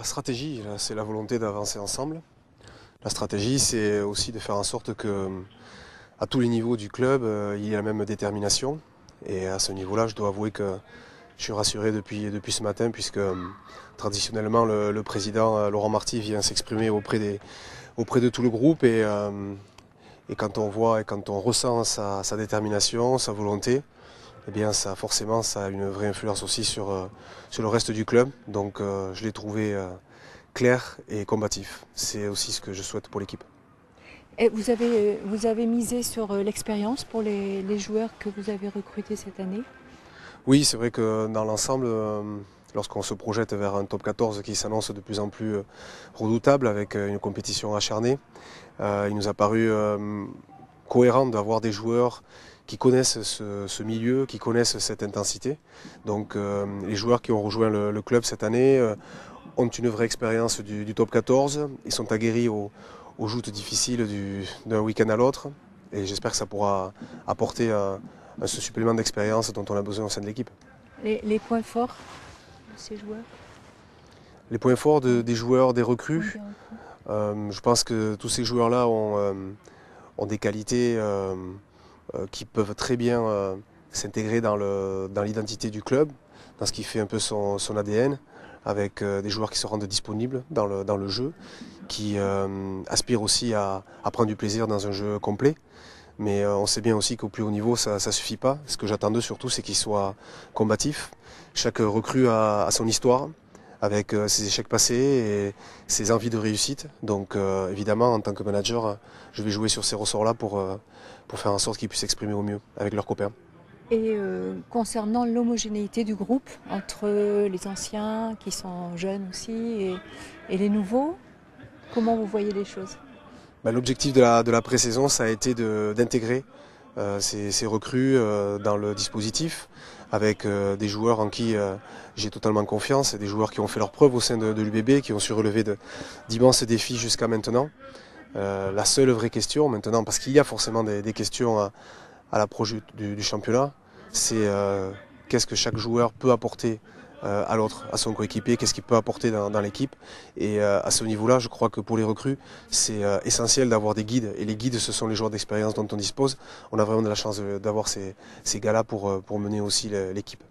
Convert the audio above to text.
La stratégie, c'est la volonté d'avancer ensemble. La stratégie, c'est aussi de faire en sorte que, à tous les niveaux du club, euh, il y ait la même détermination. Et à ce niveau-là, je dois avouer que je suis rassuré depuis, depuis ce matin, puisque euh, traditionnellement, le, président euh, Laurent Marty vient s'exprimer auprès, auprès de tout le groupe. Et, quand on voit et quand on ressent sa détermination, sa volonté, eh bien ça forcément ça a une vraie influence aussi sur, euh, sur le reste du club. Donc euh, je l'ai trouvé euh, clair et combatif. C'est aussi ce que je souhaite pour l'équipe. Et vous, avez, vous avez misé sur l'expérience pour les, les, joueurs que vous avez recrutés cette année Oui, c'est vrai que dans l'ensemble, lorsqu'on se projette vers un top 14 qui s'annonce de plus en plus redoutable avec une compétition acharnée, il nous a paru cohérent d'avoir des joueurs qui connaissent ce, milieu, qui connaissent cette intensité. Donc euh, les joueurs qui ont rejoint le, club cette année euh, ont une vraie expérience du, top 14. Ils sont aguerris aux, joutes difficiles d'un week-end à l'autre. Et j'espère que ça pourra apporter euh, ce supplément d'expérience dont on a besoin au sein de l'équipe. Les, points forts de ces joueurs Les points forts des joueurs, des recrues. je pense que tous ces joueurs-là ont, ont des qualités. Euh, qui peuvent très bien euh, s'intégrer dans l'identité du club, dans ce qui fait un peu son, ADN, avec euh, des joueurs qui se rendent disponibles dans le, jeu, qui aspirent aussi à, prendre du plaisir dans un jeu complet. Mais on sait bien aussi qu'au plus haut niveau, ça ne suffit pas. Ce que j'attends d'eux surtout, c'est qu'ils soient combatifs. Chaque recrue a son histoire avec euh, ses échecs passés et ses envies de réussite. Donc euh, évidemment, en tant que manager, je vais jouer sur ces ressorts-là pour, euh, pour faire en sorte qu'ils puissent s'exprimer au mieux avec leurs copains. Et concernant l'homogénéité du groupe entre les anciens qui sont jeunes aussi et, les nouveaux, comment vous voyez les choses bah, L'objectif de la, de pré-saison, ça a été d'intégrer ces, recrues dans le dispositif avec euh, des joueurs en qui euh, j'ai totalement confiance des joueurs qui ont fait leur preuve au sein de, de l'UBB, qui ont su relever d'immenses défis jusqu'à maintenant. Euh, la seule vraie question maintenant, parce qu'il y a forcément des, questions à, à l'approche du, du, championnat, c'est qu'est-ce que chaque joueur peut apporter euh, à l'autre, à son coéquipier, qu'est-ce qu'il peut apporter dans, l'équipe. Et euh, à ce niveau-là, je crois que pour les recrues, c'est euh, essentiel d'avoir des guides. Et les guides, ce sont les joueurs d'expérience dont on dispose. On a vraiment de la chance d'avoir ces, ces gars-là pour, pour mener aussi l'équipe.